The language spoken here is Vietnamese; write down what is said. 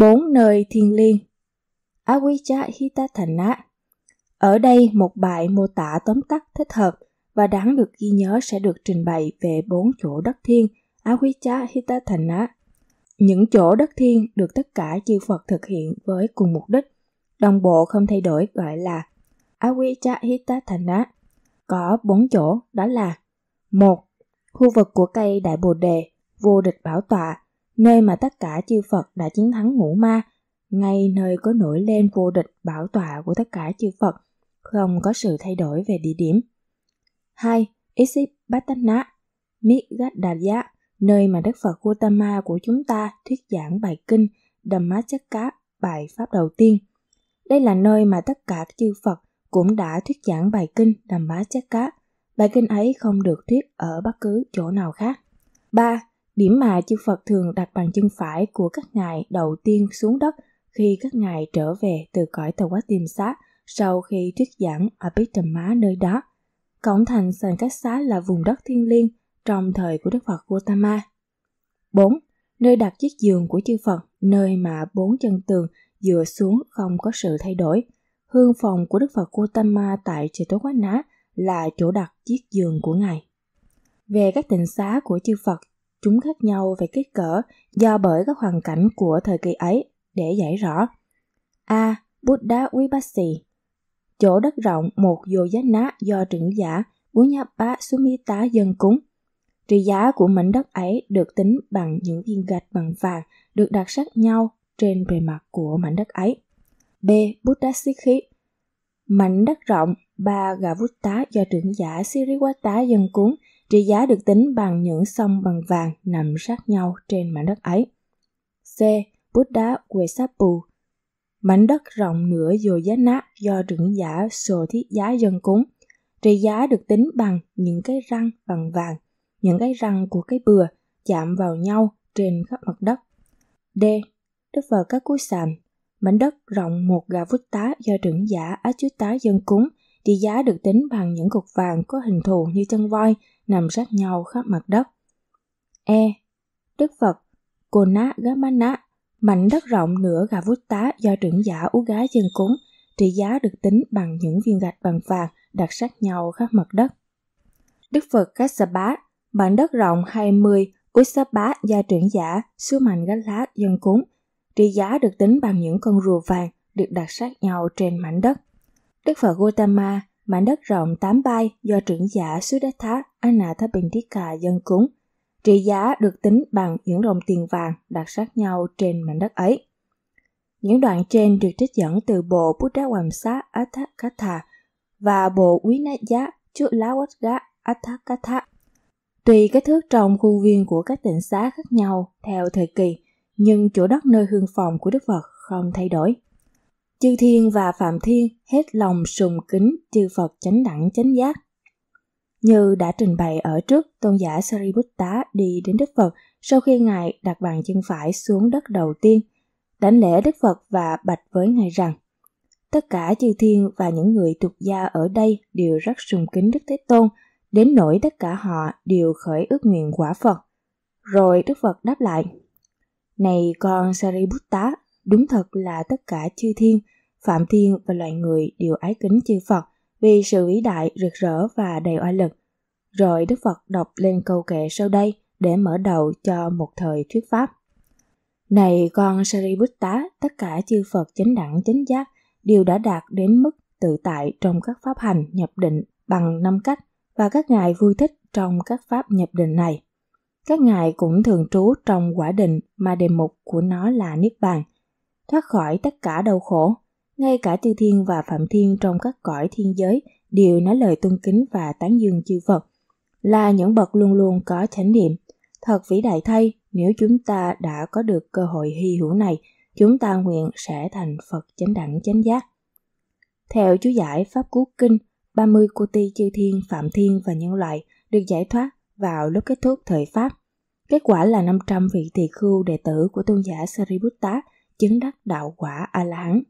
bốn nơi thiên liêng. Avijja Hitatthana Ở đây một bài mô tả tóm tắt thích hợp và đáng được ghi nhớ sẽ được trình bày về bốn chỗ đất thiên Avijja Hitatthana. Những chỗ đất thiên được tất cả chư Phật thực hiện với cùng mục đích, đồng bộ không thay đổi gọi là Avijja Hitatthana. Có bốn chỗ đó là một Khu vực của cây Đại Bồ Đề, vô địch bảo tọa, nơi mà tất cả chư Phật đã chiến thắng ngũ ma, ngay nơi có nổi lên vô địch bảo tọa của tất cả chư Phật, không có sự thay đổi về địa điểm. 2. Isipattana Migadalya, nơi mà Đức Phật Gautama của chúng ta thuyết giảng bài kinh Dhammacakka, bài pháp đầu tiên. Đây là nơi mà tất cả chư Phật cũng đã thuyết giảng bài kinh Dhammacakka. Bài kinh ấy không được thuyết ở bất cứ chỗ nào khác. 3 điểm mà chư Phật thường đặt bàn chân phải của các ngài đầu tiên xuống đất khi các ngài trở về từ cõi tàu quá tiềm xá sau khi thuyết giảng ở Bích Trầm Má nơi đó. cổng thành Sàn Cách Xá là vùng đất thiên liêng trong thời của Đức Phật Gautama. 4. Nơi đặt chiếc giường của chư Phật, nơi mà bốn chân tường dựa xuống không có sự thay đổi. Hương phòng của Đức Phật Gautama tại trời Tố Quán Ná là chỗ đặt chiếc giường của Ngài. Về các tịnh xá của chư Phật chúng khác nhau về kích cỡ do bởi các hoàn cảnh của thời kỳ ấy để giải rõ. A. Buddha Vipassi Chỗ đất rộng một dồ giá ná do trưởng giả Bunyapa Sumita dân cúng. Trị giá của mảnh đất ấy được tính bằng những viên gạch bằng vàng được đặt sát nhau trên bề mặt của mảnh đất ấy. B. Buddha Sikhi Mảnh đất rộng ba gà Gavutta do trưởng giả Siriwata dân cúng Trị giá được tính bằng những sông bằng vàng nằm sát nhau trên mảnh đất ấy. C. bút đá Buddha Wesapu Mảnh đất rộng nửa giá Yoyana do trưởng giả sổ thiết giá dân cúng. Trị giá được tính bằng những cái răng bằng vàng, những cái răng của cái bừa chạm vào nhau trên khắp mặt đất. D. Đức Phật các cú sàn Mảnh đất rộng một gà vút tá do trưởng giả tá dân cúng – trị giá được tính bằng những cục vàng có hình thù như chân voi nằm sát nhau khắp mặt đất. E. Đức Phật Kona Gamana, mảnh đất rộng nửa gà vút tá do trưởng giả ú gái dân cúng, trị giá được tính bằng những viên gạch bằng vàng đặt sát nhau khắp mặt đất. Đức Phật Kassapa, mảnh đất rộng 20 Usapa do trưởng giả sứ mạnh gánh lá dân cúng, trị giá được tính bằng những con rùa vàng được đặt sát nhau trên mảnh đất. Đức Phật Gautama, mảnh đất rộng 8 bay do trưởng giả Sudattha Anathapindika dân cúng, trị giá được tính bằng những đồng tiền vàng đặt sát nhau trên mảnh đất ấy. Những đoạn trên được trích dẫn từ bộ Buddha Hoàng Sát Atthakatha và bộ Quý Na Giá Chulawatga Atthakatha. Tùy kích thước trong khu viên của các tỉnh xá khác nhau theo thời kỳ, nhưng chỗ đất nơi hương phòng của Đức Phật không thay đổi. Chư Thiên và Phạm Thiên hết lòng sùng kính chư Phật chánh đẳng chánh giác. Như đã trình bày ở trước, tôn giả Sariputta đi đến Đức Phật sau khi Ngài đặt bàn chân phải xuống đất đầu tiên, đánh lễ Đức Phật và bạch với Ngài rằng Tất cả chư thiên và những người tục gia ở đây đều rất sùng kính Đức Thế Tôn, đến nỗi tất cả họ đều khởi ước nguyện quả Phật. Rồi Đức Phật đáp lại, Này con Sariputta, Đúng thật là tất cả chư thiên, phạm thiên và loài người đều ái kính chư Phật vì sự vĩ đại, rực rỡ và đầy oai lực. Rồi Đức Phật đọc lên câu kệ sau đây để mở đầu cho một thời thuyết pháp. Này con Sariputta, tất cả chư Phật chánh đẳng chánh giác đều đã đạt đến mức tự tại trong các pháp hành nhập định bằng năm cách và các ngài vui thích trong các pháp nhập định này. Các ngài cũng thường trú trong quả định mà đề mục của nó là Niết Bàn thoát khỏi tất cả đau khổ. Ngay cả Tiêu Thiên và Phạm Thiên trong các cõi thiên giới đều nói lời tôn kính và tán dương chư Phật, là những bậc luôn luôn có chánh niệm. Thật vĩ đại thay, nếu chúng ta đã có được cơ hội hy hữu này, chúng ta nguyện sẽ thành Phật chánh đẳng chánh giác. Theo chú giải Pháp Cú Kinh, 30 cô ti chư thiên, phạm thiên và nhân loại được giải thoát vào lúc kết thúc thời Pháp. Kết quả là 500 vị tỳ khưu đệ tử của tôn giả Sariputta chứng đắc đạo quả a la hán